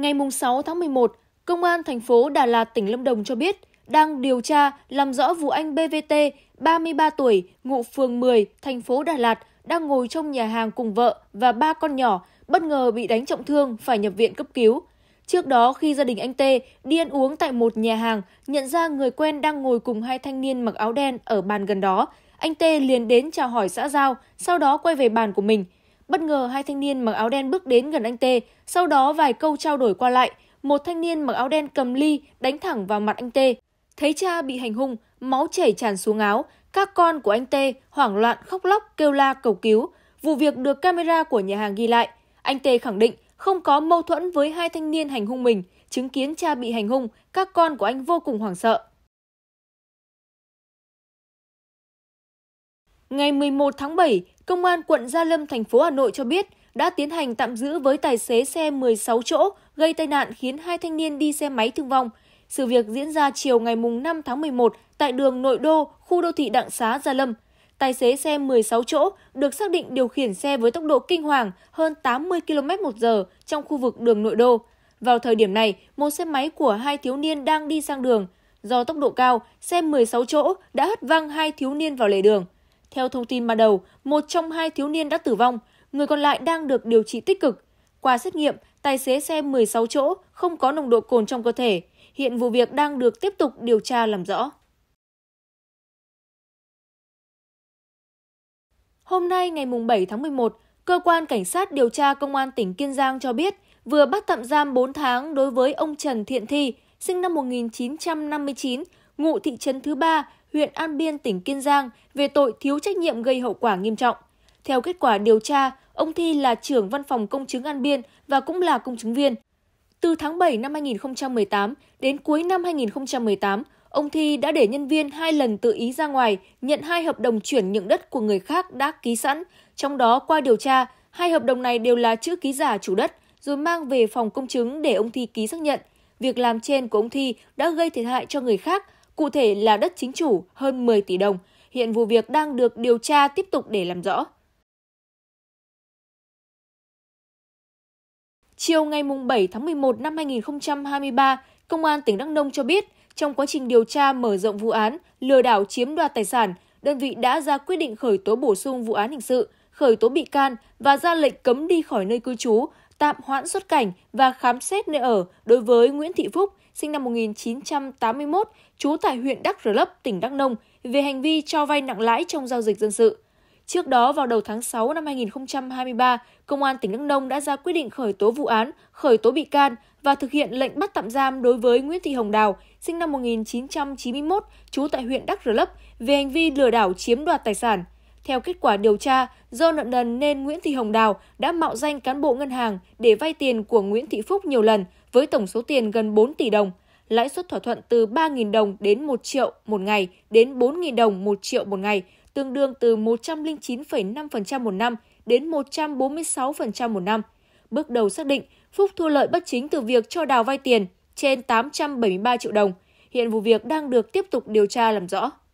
Ngày 6 tháng 11, Công an thành phố Đà Lạt, tỉnh Lâm Đồng cho biết đang điều tra làm rõ vụ anh BVT, 33 tuổi, ngụ phường 10, thành phố Đà Lạt, đang ngồi trong nhà hàng cùng vợ và ba con nhỏ, bất ngờ bị đánh trọng thương phải nhập viện cấp cứu. Trước đó, khi gia đình anh T đi ăn uống tại một nhà hàng, nhận ra người quen đang ngồi cùng hai thanh niên mặc áo đen ở bàn gần đó. Anh T liền đến chào hỏi xã giao, sau đó quay về bàn của mình – Bất ngờ hai thanh niên mặc áo đen bước đến gần anh Tê, sau đó vài câu trao đổi qua lại. Một thanh niên mặc áo đen cầm ly đánh thẳng vào mặt anh Tê. Thấy cha bị hành hung, máu chảy tràn xuống áo, các con của anh Tê hoảng loạn khóc lóc kêu la cầu cứu. Vụ việc được camera của nhà hàng ghi lại. Anh Tê khẳng định không có mâu thuẫn với hai thanh niên hành hung mình, chứng kiến cha bị hành hung, các con của anh vô cùng hoảng sợ. Ngày 11 tháng 7, Công an quận Gia Lâm, thành phố Hà Nội cho biết đã tiến hành tạm giữ với tài xế xe 16 chỗ gây tai nạn khiến hai thanh niên đi xe máy thương vong. Sự việc diễn ra chiều ngày 5 tháng 11 tại đường Nội Đô, khu đô thị Đặng Xá, Gia Lâm. Tài xế xe 16 chỗ được xác định điều khiển xe với tốc độ kinh hoàng hơn 80 km một giờ trong khu vực đường Nội Đô. Vào thời điểm này, một xe máy của hai thiếu niên đang đi sang đường. Do tốc độ cao, xe 16 chỗ đã hất văng hai thiếu niên vào lề đường. Theo thông tin ban đầu, một trong hai thiếu niên đã tử vong, người còn lại đang được điều trị tích cực. Qua xét nghiệm, tài xế xe 16 chỗ không có nồng độ cồn trong cơ thể. Hiện vụ việc đang được tiếp tục điều tra làm rõ. Hôm nay ngày 7 tháng 11, Cơ quan Cảnh sát điều tra Công an tỉnh Kiên Giang cho biết vừa bắt tạm giam 4 tháng đối với ông Trần Thiện Thi, sinh năm 1959, ngụ thị trấn thứ ba, huyện An Biên, tỉnh Kiên Giang về tội thiếu trách nhiệm gây hậu quả nghiêm trọng. Theo kết quả điều tra, ông Thi là trưởng văn phòng công chứng An Biên và cũng là công chứng viên. Từ tháng 7 năm 2018 đến cuối năm 2018, ông Thi đã để nhân viên hai lần tự ý ra ngoài nhận hai hợp đồng chuyển nhượng đất của người khác đã ký sẵn. Trong đó, qua điều tra, hai hợp đồng này đều là chữ ký giả chủ đất, rồi mang về phòng công chứng để ông Thi ký xác nhận. Việc làm trên của ông Thi đã gây thiệt hại cho người khác cụ thể là đất chính chủ hơn 10 tỷ đồng. Hiện vụ việc đang được điều tra tiếp tục để làm rõ. Chiều ngày 7 tháng 11 năm 2023, Công an tỉnh Đắk Nông cho biết, trong quá trình điều tra mở rộng vụ án lừa đảo chiếm đoạt tài sản, đơn vị đã ra quyết định khởi tố bổ sung vụ án hình sự, khởi tố bị can và ra lệnh cấm đi khỏi nơi cư trú tạm hoãn xuất cảnh và khám xét nơi ở đối với Nguyễn Thị Phúc, sinh năm 1981, trú tại huyện Đắk Rờ Lấp, tỉnh Đắk Nông, về hành vi cho vay nặng lãi trong giao dịch dân sự. Trước đó vào đầu tháng 6 năm 2023, Công an tỉnh Đắk Nông đã ra quyết định khởi tố vụ án, khởi tố bị can và thực hiện lệnh bắt tạm giam đối với Nguyễn Thị Hồng Đào, sinh năm 1991, trú tại huyện Đắk Rờ Lấp, về hành vi lừa đảo chiếm đoạt tài sản – theo kết quả điều tra, do nợ nần nên Nguyễn Thị Hồng Đào đã mạo danh cán bộ ngân hàng để vay tiền của Nguyễn Thị Phúc nhiều lần với tổng số tiền gần 4 tỷ đồng. Lãi suất thỏa thuận từ 3.000 đồng đến 1 triệu một ngày đến 4.000 đồng một triệu một ngày, tương đương từ 109,5% một năm đến 146% một năm. Bước đầu xác định, Phúc thu lợi bất chính từ việc cho Đào vay tiền trên 873 triệu đồng. Hiện vụ việc đang được tiếp tục điều tra làm rõ.